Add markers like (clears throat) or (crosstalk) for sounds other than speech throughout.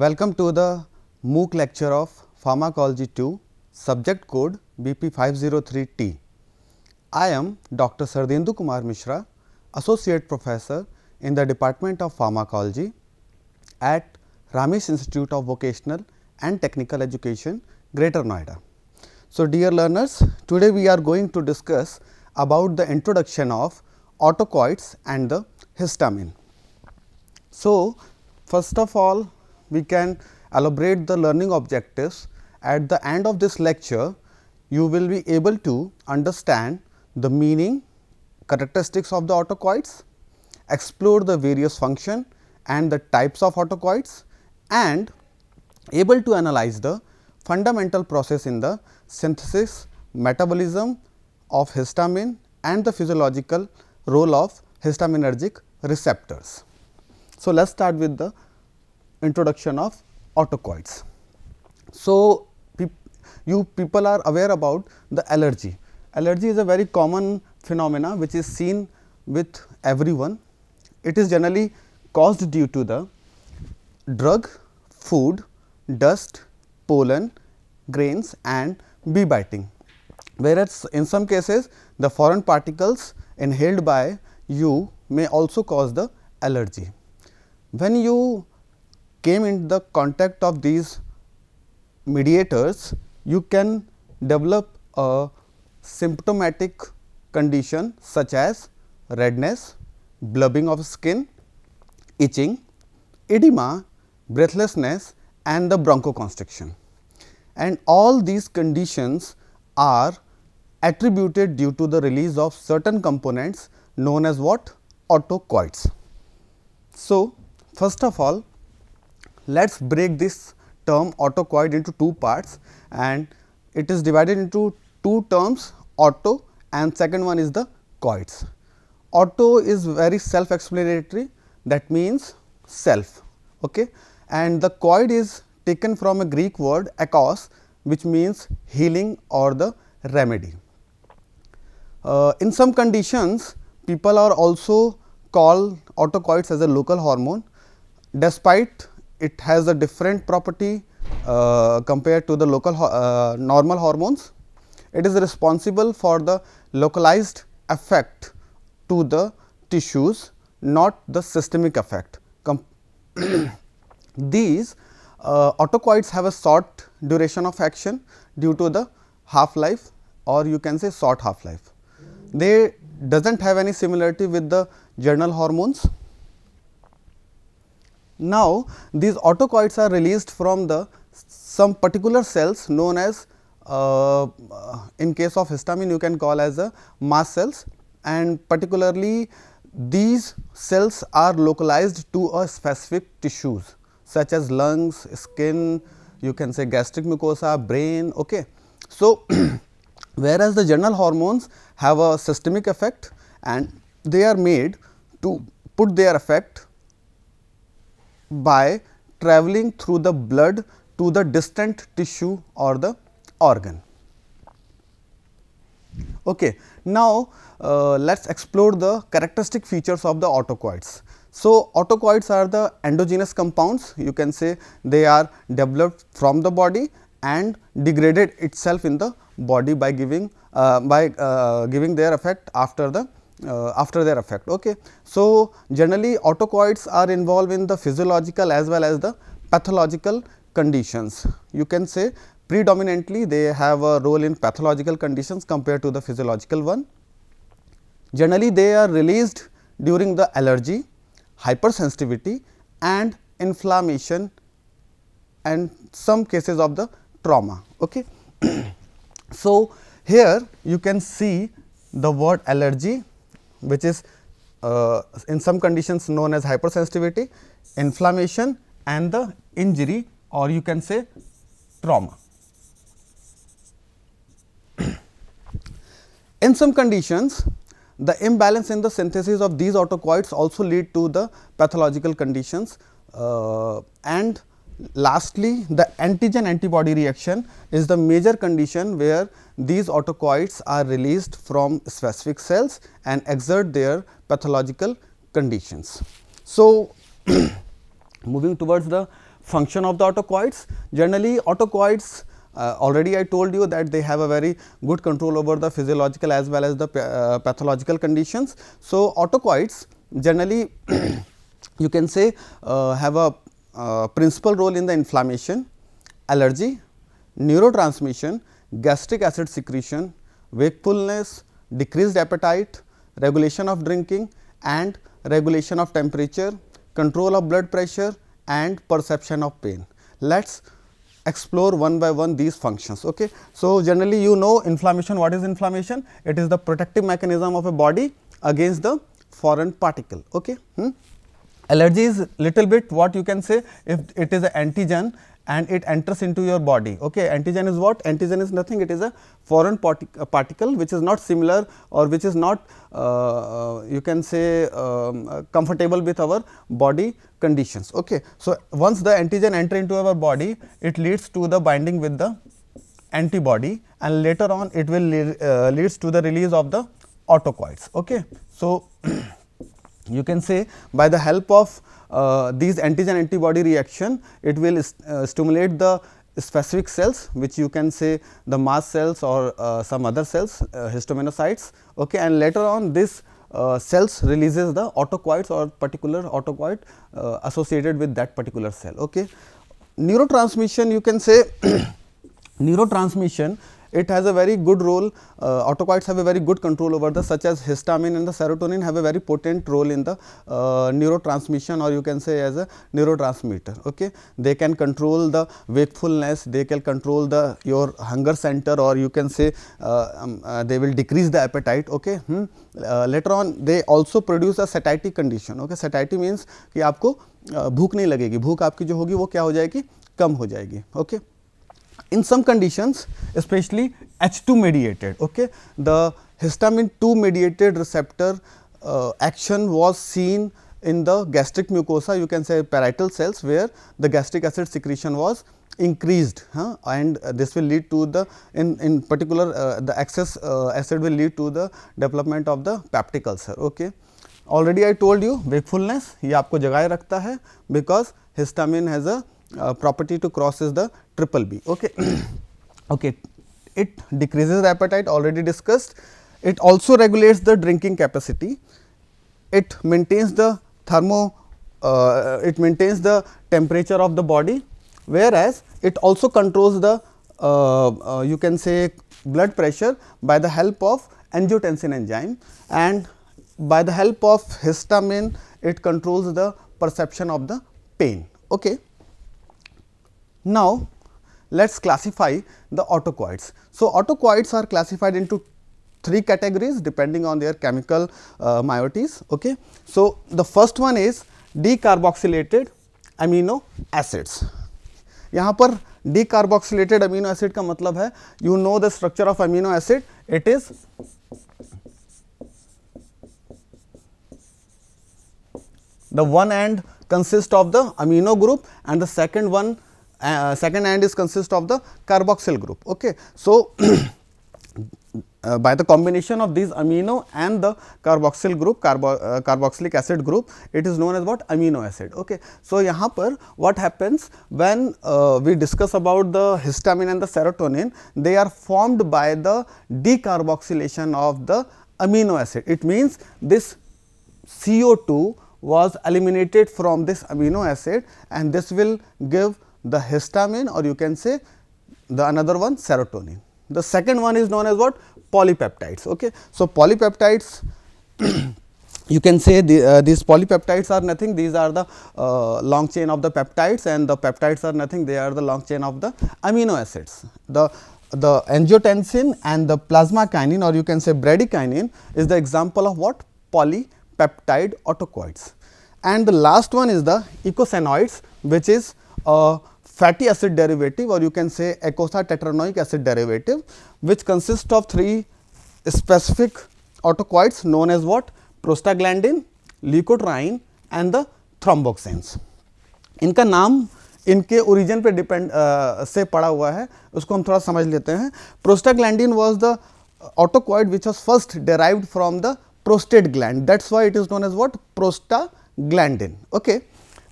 Welcome to the MOOC lecture of Pharmacology 2, subject code BP503T. I am Dr. Sardendu Kumar Mishra, Associate Professor in the Department of Pharmacology at Ramesh Institute of Vocational and Technical Education, Greater Noida. So, dear learners, today we are going to discuss about the introduction of autocoids and the histamine. So, first of all we can elaborate the learning objectives. At the end of this lecture, you will be able to understand the meaning, characteristics of the autocoids, explore the various function and the types of autocoids and able to analyze the fundamental process in the synthesis, metabolism of histamine and the physiological role of histaminergic receptors. So, let us start with the introduction of autocoids. So, pe you people are aware about the allergy. Allergy is a very common phenomena which is seen with everyone. It is generally caused due to the drug, food, dust, pollen, grains and bee biting. Whereas, in some cases the foreign particles inhaled by you may also cause the allergy. When you came in the contact of these mediators, you can develop a symptomatic condition such as redness, blubbing of skin, itching, edema, breathlessness and the bronchoconstriction. And all these conditions are attributed due to the release of certain components known as what? Autocoids. So, first of all let us break this term autocoid into two parts and it is divided into two terms auto and second one is the coids. Auto is very self explanatory that means self okay? and the coid is taken from a Greek word akos which means healing or the remedy. Uh, in some conditions people are also called autocoids as a local hormone despite it has a different property uh, compared to the local uh, normal hormones. It is responsible for the localized effect to the tissues, not the systemic effect. Com (clears throat) These uh, autocoids have a short duration of action due to the half life or you can say short half life. They does not have any similarity with the general hormones now, these autocoids are released from the some particular cells known as uh, in case of histamine you can call as a mast cells and particularly these cells are localized to a specific tissues such as lungs, skin, you can say gastric mucosa, brain. Okay. So, (clears throat) whereas the general hormones have a systemic effect and they are made to put their effect by traveling through the blood to the distant tissue or the organ. Okay. Now, uh, let us explore the characteristic features of the autocoids. So, autocoids are the endogenous compounds you can say they are developed from the body and degraded itself in the body by giving uh, by uh, giving their effect after the uh, after their effect. Okay. So, generally autocoids are involved in the physiological as well as the pathological conditions. You can say predominantly they have a role in pathological conditions compared to the physiological one. Generally they are released during the allergy, hypersensitivity and inflammation and some cases of the trauma. Okay. (clears throat) so, here you can see the word allergy which is uh, in some conditions known as hypersensitivity, inflammation and the injury or you can say trauma. (clears throat) in some conditions, the imbalance in the synthesis of these autocoids also lead to the pathological conditions uh, and Lastly, the antigen antibody reaction is the major condition where these autocoids are released from specific cells and exert their pathological conditions. So, (clears throat) moving towards the function of the autocoids, generally autocoids uh, already I told you that they have a very good control over the physiological as well as the uh, pathological conditions. So, autocoids generally (clears throat) you can say uh, have a uh, principal role in the inflammation, allergy, neurotransmission, gastric acid secretion, wakefulness, decreased appetite, regulation of drinking and regulation of temperature, control of blood pressure and perception of pain. Let us explore one by one these functions. Okay. So, generally you know inflammation, what is inflammation? It is the protective mechanism of a body against the foreign particle. Okay. Hmm? allergy is little bit what you can say if it is an antigen and it enters into your body okay antigen is what antigen is nothing it is a foreign uh, particle which is not similar or which is not uh, uh you can say um, uh, comfortable with our body conditions okay so once the antigen enter into our body it leads to the binding with the antibody and later on it will le uh, leads to the release of the autocoids okay so (clears throat) You can say by the help of uh, these antigen antibody reaction, it will uh, stimulate the specific cells which you can say the mast cells or uh, some other cells uh, histaminocytes okay and later on this uh, cells releases the autocoids or particular autocoid uh, associated with that particular cell okay neurotransmission you can say (clears throat) neurotransmission it has a very good role uh, autopoietes have a very good control over the such as histamine and the serotonin have a very potent role in the uh, neurotransmission or you can say as a neurotransmitter okay they can control the wakefulness they can control the your hunger center or you can say uh, um, uh, they will decrease the appetite okay hmm. uh, later on they also produce a satiety condition okay satiety means ki aapko uh, bhook nahi lagegi bhook aapki jo hogi wo kya ho jayegi kam ho jayegi okay? in some conditions especially H2 mediated okay the histamine 2 mediated receptor uh, action was seen in the gastric mucosa you can say parietal cells where the gastric acid secretion was increased huh? and uh, this will lead to the in, in particular uh, the excess uh, acid will lead to the development of the peptic ulcer. Okay. Already I told you wakefulness because histamine has a uh, property to cross is the triple B. Okay. (clears throat) okay. It decreases the appetite already discussed. It also regulates the drinking capacity. It maintains the thermo, uh, it maintains the temperature of the body, whereas it also controls the uh, uh you can say blood pressure by the help of angiotensin enzyme and by the help of histamine it controls the perception of the pain. Okay. Now, let us classify the autocoids. So, autocoids are classified into three categories depending on their chemical uh, moieties. Okay. So, the first one is decarboxylated amino acids. यहाँ पर decarboxylated amino acid का मतलब है you know the structure of amino acid it is the one end consists of the amino group and the second one uh, second is consist of the carboxyl group. Okay. So, (clears throat) Uh, by the combination of these amino and the carboxyl group carbo, uh, carboxylic acid group it is known as what amino acid okay so yahan par what happens when uh, we discuss about the histamine and the serotonin they are formed by the decarboxylation of the amino acid it means this co2 was eliminated from this amino acid and this will give the histamine or you can say the another one serotonin. The second one is known as what polypeptides. Okay. So, polypeptides (clears throat) you can say the, uh, these polypeptides are nothing these are the uh, long chain of the peptides and the peptides are nothing they are the long chain of the amino acids. The the angiotensin and the plasma plasmakinin or you can say bradykinin is the example of what polypeptide autocoids. And the last one is the eicosanoids which is a fatty acid derivative or you can say acosa tetranoic acid derivative which consists of three specific autocoids known as what prostaglandin, leukotriene and the thromboxanes. इनका नाम इनके origin पे depend से पड़ा हुआ है उसको हम थोड़ा समझ लेते हैं prostaglandin was the autocoid which was first derived from the prostate gland that's why it is known as what prostaglandin okay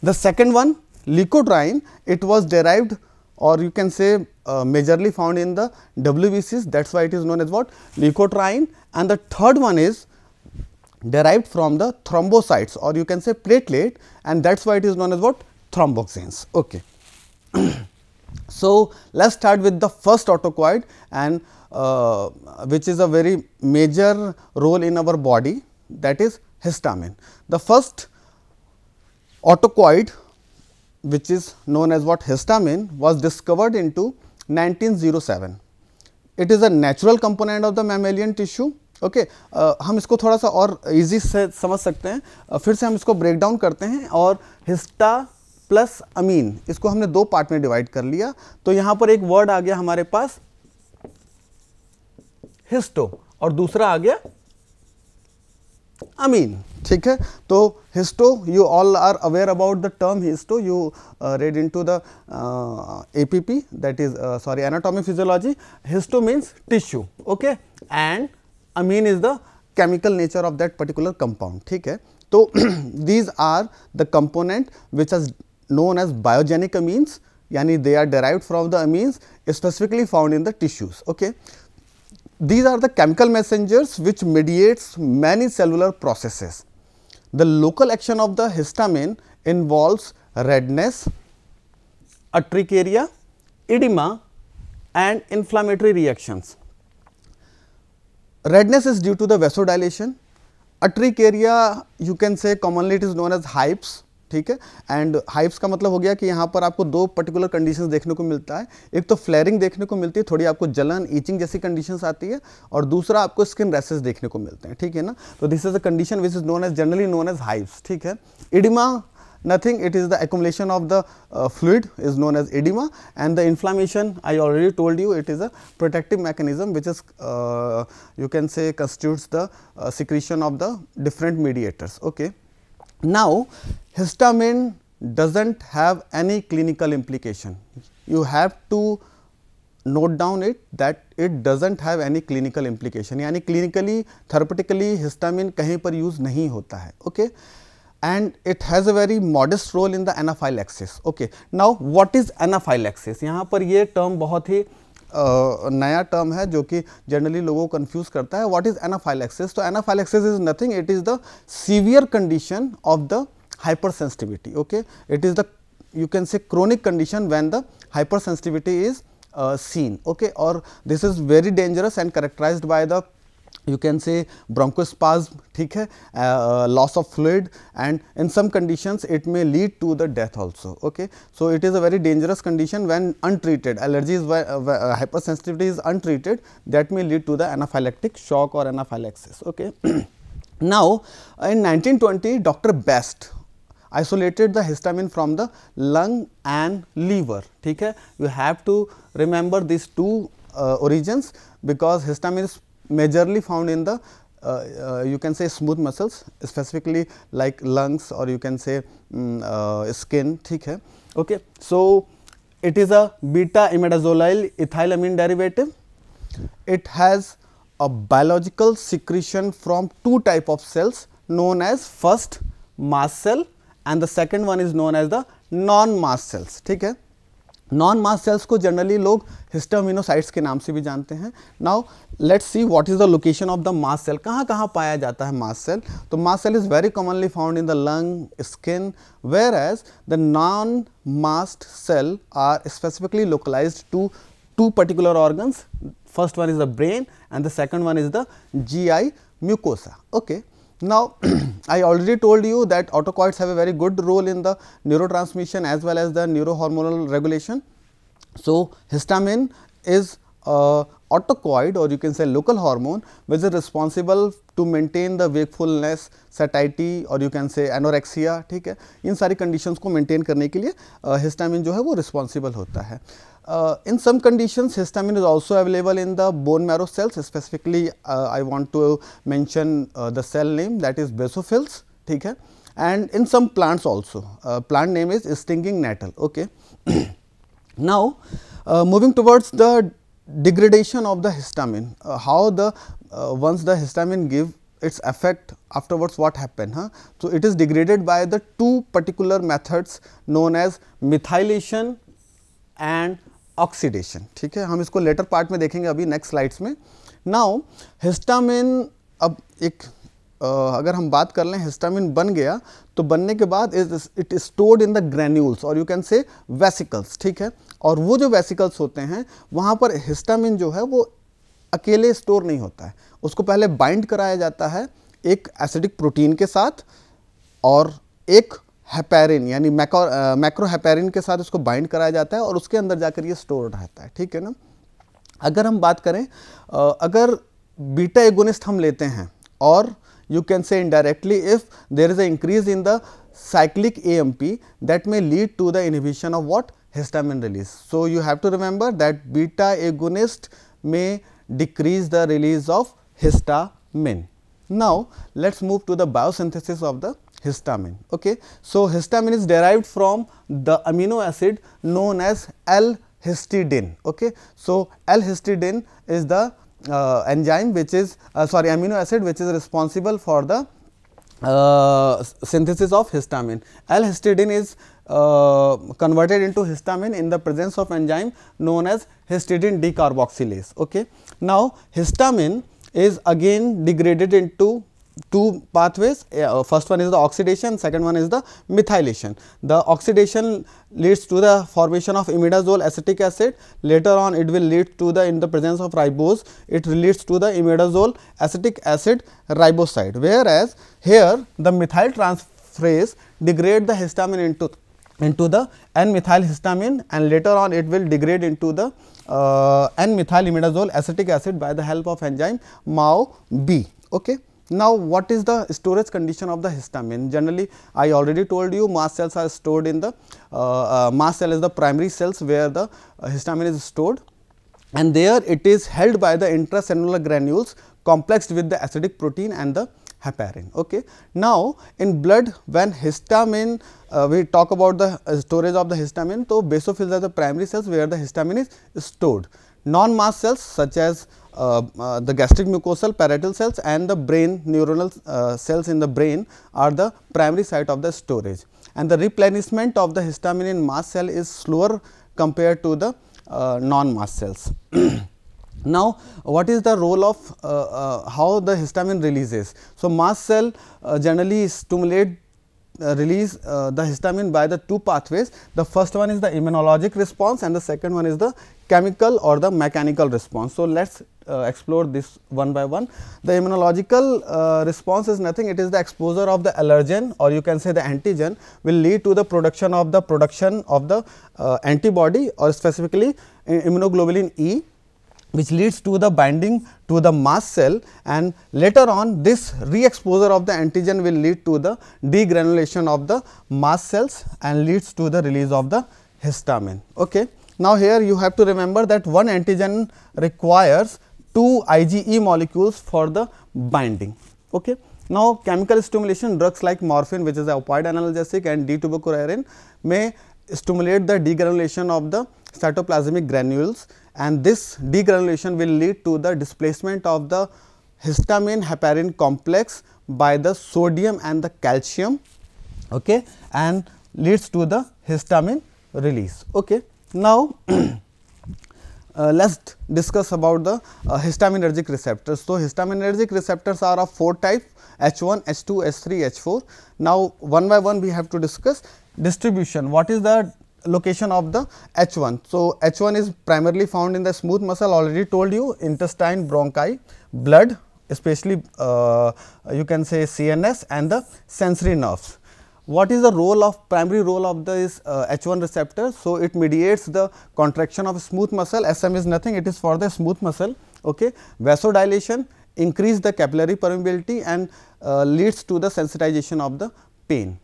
the second one Leucotriene it was derived or you can say uh, majorly found in the WBCs that is why it is known as what leukotriene and the third one is derived from the thrombocytes or you can say platelet and that is why it is known as what thromboxanes. Okay. (clears throat) so, let us start with the first autocoid and uh, which is a very major role in our body that is histamine. The first autocoid which is known as what histamine was discovered into 1907. It is a natural component of the mammalian tissue. Okay okay, uh, हम इसको थोड़ा सा और easy से समझ सकते हैं uh, फिर से हम इसको ब्रेक डाउन करते हैं और हिस्टा प्लस अमीन इसको हमने दो पार्ट में डिवाइड कर लिया तो यहां पर एक वर्ड आ गया हमारे पास हिस्टो और दूसरा आ गया amine ठीक है तो histo you all are aware about the term histo read into the the APP that is sorry anatomy physiology histo means tissue okay and amine chemical nature of that particular compound ठीक है तो (clears throat) these are the component which is known as biogenic amines यानी they are derived from the amines specifically found in the tissues okay these are the chemical messengers which mediates many cellular processes. The local action of the histamine involves redness, urticaria, edema and inflammatory reactions. Redness is due to the vasodilation, urticaria you can say commonly it is known as hypes ठीक है and hypes का मतलब हो गया कि यहाँ पर आपको दो पर्टिकुलर कंडीशंस देखने को मिलता है एक तो फ्लैरिंग देखने को मिलती है थोड़ी आपको जलन ईचिंग जैसी कंडीशंस आती है और दूसरा आपको स्किन रेसेस देखने को मिलते हैं ठीक है ना तो this is a condition which is known as generally known as hives ठीक है oedema nothing it is the accumulation of the fluid is known as oedema and the inflammation I already told you it is a protective mechanism which is you can say constitute the secretion of the different mediators okay Now, histamine does not have any clinical implication. You have to note down it that it does not have any clinical implication yani clinically therapeutically histamine kahin par use nahi hota hai okay? and it has a very modest role in the anaphylaxis okay? Now, what is anaphylaxis? yahan par ye term bahut hi नया term है जो कि generally लोगों को confuse करता है what is anaphylaxis तो anaphylaxis is nothing it is the severe condition of the hyper sensitivity okay it is the you can say chronic condition when the hyper sensitivity is seen okay और this is very dangerous and characterize by the you can say bronchospasm ठीक uh, loss of fluid and in some conditions it may lead to the death also okay so it is a very dangerous condition when untreated allergies uh, uh, hypersensitivity is untreated that may lead to the anaphylactic shock or anaphylaxis okay (clears throat) now in 1920 dr best isolated the histamine from the lung and liver ठीक है you have to remember these two uh, origins because histamine is majorly found in the uh, uh, you can say smooth muscles specifically like lungs or you can say um, uh, skin theek hai okay so it is a beta imidazolyl ethylamine derivative it has a biological secretion from two type of cells known as first mast cell and the second one is known as the non mast cells theek hai non mast cells को generally लोग histaminocytes के नाम से भी जानते हैं now let's see what is the location of the mast cell कहाँ कहाँ पाया जाता है मास सेल तो mast cell is very commonly found in the lung skin whereas the non mast cell are specifically localize to to particular organs first one is the brain and the second one is the ji mucosa okay okay Now, I already told you that autocoids have a very good role in the neurotransmission as well as the neurohormonal regulation. So, histamine is uh, autocoid or you can say local hormone which is responsible to maintain the wakefulness, satiety or you can say anorexia ठीक है इन सारी conditions ko maintain karne ke liye uh, histamine जो है वो responsible होता है. Uh, in some conditions, histamine is also available in the bone marrow cells. Specifically, uh, I want to mention uh, the cell name that is basophils, okay? and in some plants also. Uh, plant name is stinging nettle. Okay. (clears throat) now, uh, moving towards the degradation of the histamine, uh, how the once the histamine give its effect afterwards what happen huh? so it is degraded by the two particular methods known as methylation and oxidation ठीक है हम इसको later part में देखेंगे अभी next slides में now histamine अब एक Uh, अगर हम बात कर लें हिस्टामिन बन गया तो बनने के बाद it is stored in the granules और यू कैन से वेसिकल्स ठीक है और वो जो वेसिकल्स होते हैं वहाँ पर हिस्टामिन जो है वो अकेले स्टोर नहीं होता है उसको पहले बाइंड कराया जाता है एक एसिडिक प्रोटीन के साथ और एक हेपेरिन यानी मैक्रो हेपेरिन के साथ उसको बाइंड कराया जाता है और उसके अंदर जाकर ये स्टोर रहता है ठीक है ना अगर हम बात करें अगर बीटा एगोनिस्ट हम लेते हैं और you can say indirectly if there is a increase in the cyclic A M P that may lead to the inhibition of what histamine release so you have to remember that beta agonist may decrease the release of histamine now let's move to the biosynthesis of the histamine. Okay? So, histamine is derived from the amino acid known as L-histidine. Okay? So, L-histidine is the uh, enzyme which is uh, sorry amino acid which is responsible for the uh, synthesis of histamine. L-histidine is uh, converted into histamine in the presence of enzyme known as histidine decarboxylase. Okay? Now, histamine is again degraded into two pathways uh, first one is the oxidation second one is the methylation the oxidation leads to the formation of imidazole acetic acid later on it will lead to the in the presence of ribose it leads to the imidazole acetic acid riboside whereas here the methyl transferase degrade the histamine into into the n methyl histamine and later on it will degrade into the uh, n methyl imidazole acetic acid by the help of enzyme mao b okay now, what is the storage condition of the histamine? Generally, I already told you mast cells are stored in the uh, uh, mast cell is the primary cells where the uh, histamine is stored and there it is held by the intracellular granules complexed with the acidic protein and the heparin. Okay. Now, in blood when histamine uh, we talk about the uh, storage of the histamine, so basophils are the primary cells where the histamine is stored. Non-mass cells such as uh, uh, the gastric mucosal parietal cells and the brain neuronal uh, cells in the brain are the primary site of the storage and the replenishment of the histamine in mast cell is slower compared to the non mast cells. (clears throat) Now, what is the role of uh, uh, how the histamine releases? So, mast cell uh, generally stimulate uh, release uh, the histamine by the two pathways. The first one is the immunologic response and the second one is the chemical or the mechanical response. So, let us uh, explore this one by one. The immunological uh, response is nothing, it is the exposure of the allergen or you can say the antigen will lead to the production of the production of the uh, antibody or specifically uh, immunoglobulin E which leads to the binding to the mast cell and later on this re-exposure of the antigen will lead to the degranulation of the mast cells and leads to the release of the histamine. Okay. Now, here you have to remember that one antigen requires two IgE molecules for the binding. Okay. Now, chemical stimulation drugs like morphine which is a opioid analgesic and D-tuberculorin may stimulate the degranulation of the cytoplasmic granules and this degranulation will lead to the displacement of the histamine heparin complex by the sodium and the calcium okay and leads to the histamine release okay now (clears throat) uh, let's discuss about the uh, histaminergic receptors so histaminergic receptors are of four type h1 h2 h3 h4 now one by one we have to discuss distribution what is the location of the H1. So, H1 is primarily found in the smooth muscle already told you intestine, bronchi, blood especially uh, you can say CNS and the sensory nerves. What is the role of primary role of this uh, H1 receptor? So, it mediates the contraction of smooth muscle SM is nothing it is for the smooth muscle okay. vasodilation increase the capillary permeability and uh, leads to the sensitization of the pain.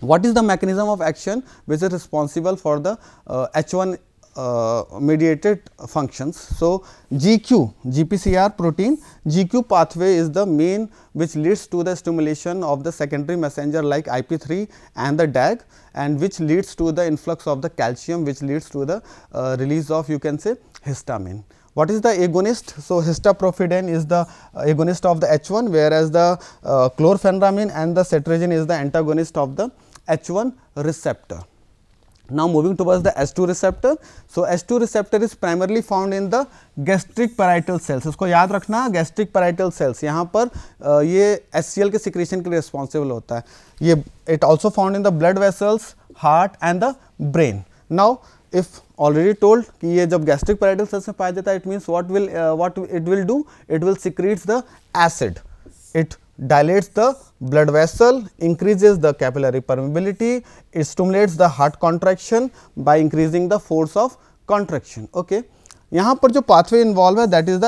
What is the mechanism of action which is responsible for the uh, H1 uh, mediated functions. So, GQ, GPCR protein, GQ pathway is the main which leads to the stimulation of the secondary messenger like IP3 and the DAG and which leads to the influx of the calcium which leads to the uh, release of you can say histamine. What is the agonist? So, histoprofidin is the uh, agonist of the H1 whereas the uh, and the cetirizine is the antagonist of the H1 receptor. Now moving towards the S2 receptor. So S2 receptor is primarily found in the gastric parietal cells. इसको याद रखना gastric parietal cells. यहाँ पर ये HCl के secretion के लिए responsible होता है. ये it also found in the blood vessels, heart and the brain. Now if already told कि ये जब gastric parietal cells में पाया जाता है, it means what will what it will do? It will secretes the acid. It dilates the blood vessel, increases the capillary permeability, it stimulates the heart contraction by increasing the force of contraction. Okay. यहाँ पर जो pathway involve है that is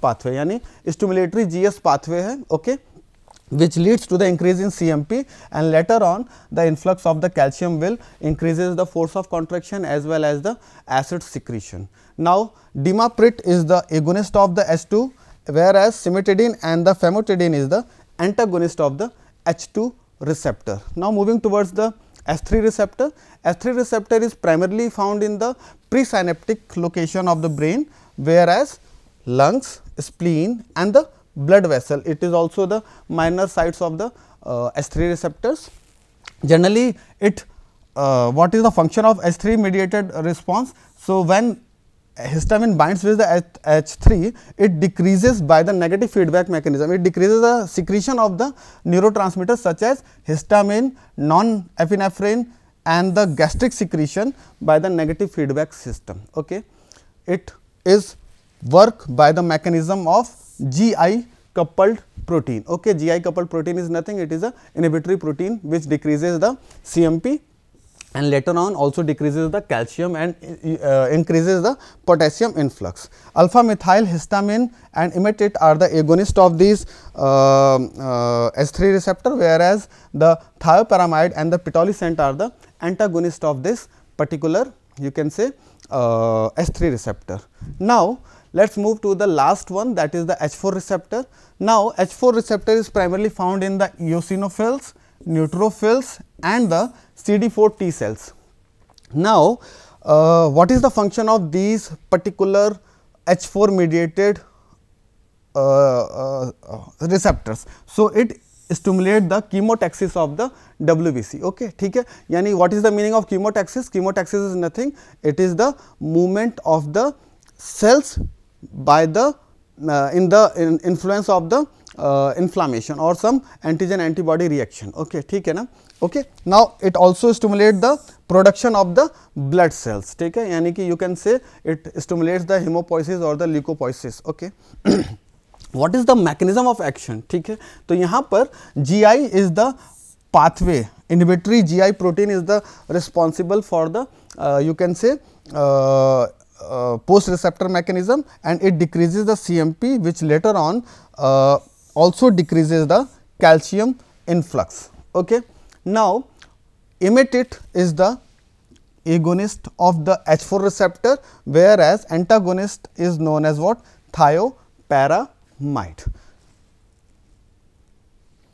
pathway, adenyl stimulatory Gs pathway. okay? which leads to the increase in CMP and later on the influx of the calcium will increases the force of contraction as well as the acid secretion. Now, dimaprit is the agonist of the S2 whereas cimetidine and the famotidine is the antagonist of the H2 receptor. Now, moving towards the S3 receptor, S3 receptor is primarily found in the presynaptic location of the brain, whereas lungs, spleen and the blood vessel, it is also the minor sites of the uh, S3 receptors. Generally, it uh, what is the function of S3 mediated response? So, when histamine binds with the H3, it decreases by the negative feedback mechanism. It decreases the secretion of the neurotransmitters such as histamine, non-epinephrine and the gastric secretion by the negative feedback system. Okay. It is work by the mechanism of GI coupled protein. Okay. GI coupled protein is nothing, it is a inhibitory protein which decreases the CMP and later on also decreases the calcium and uh, increases the potassium influx. Alpha methyl histamine and imitate are the agonist of these um, uh, uh, S3 receptor whereas, the thioparamide and the pitolisant are the antagonist of this particular you can say uh, S3 receptor. Now, let us move to the last one that is the H4 receptor. Now, H4 receptor is primarily found in the eosinophils neutrophils and the CD4 T cells. Now, uh, what is the function of these particular H4 mediated uh, uh, receptors? So, it stimulate the chemotaxis of the WBC. Okay, ठीक है यानी what is the meaning of chemotaxis? Chemotaxis is nothing. It is the movement of the cells by the uh, in the in influence of the inflammation और some antigen antibody reaction okay ठीक है ना okay now it also stimulate the production of the blood cells ठीक है यानी कि you can say it stimulate the haemopoiesis और the leucopoiesis okay what is the mechanism of action ठीक है तो यहाँ पर G I is the pathway inhibitory G I protein is the responsible for the you can say post receptor mechanism and it decreases the C M P which later on also decreases the calcium influx. Okay. Now, emetic is the agonist of the H4 receptor whereas antagonist is known as what thioparamide.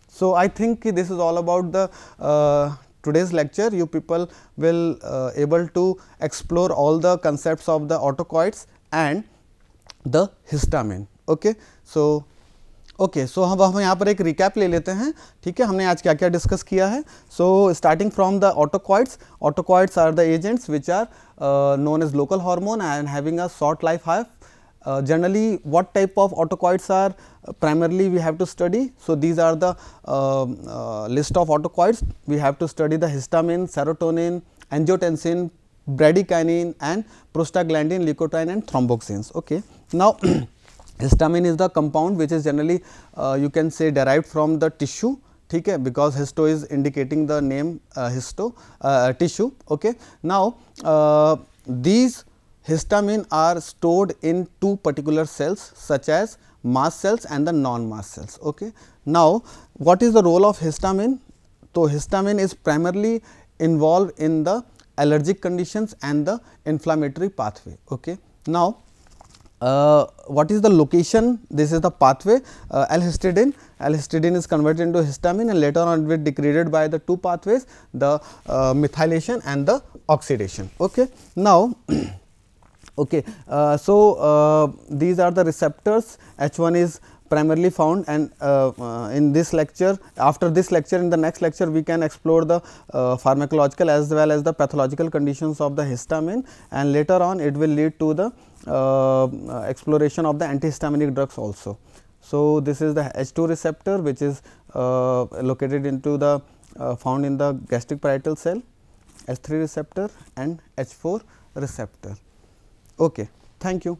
So, I think this is all about the uh, today's lecture you people will uh, able to explore all the concepts of the autocoids and the histamine. Okay. So, okay so हम हम यहाँ पर एक recap ले लेते हैं ठीक है हमने आज क्या क्या डिस्कस किया है so starting from the autacoids autacoids are the agents which are known as local hormone and having a short life hive generally what type of autacoids are primarily we have to study so these are the list of autacoids we have to study the histamine serotonin angiotensin bradykinin and prostaglandin leukotriene and thromboxane okay now Histamine is the compound which is generally uh, you can say derived from the tissue ठीक है because histo is indicating histo name uh, uh, uh, tissue. Okay. Now now histamine are stored in two particular cells such as mast cells and the non-mast cells. Okay. Now, what is the role of histamine? So, histamine is primarily involved in the allergic conditions and the inflammatory pathway. Okay. Now, uh, what is the location? This is the pathway uh, L-histidine. L-histidine is converted into histamine and later on it will degraded by the two pathways the uh, methylation and the oxidation. Okay. Now, (clears throat) okay, uh, so uh, these are the receptors H1 is primarily found and uh, uh, in this lecture after this lecture in the next lecture we can explore the uh, pharmacological as well as the pathological conditions of the histamine and later on it will lead to the uh, exploration of the antihistaminic drugs also. So, this is the H2 receptor which is uh, located into the uh, found in the gastric parietal cell, H3 receptor and H4 receptor. Okay. Thank you.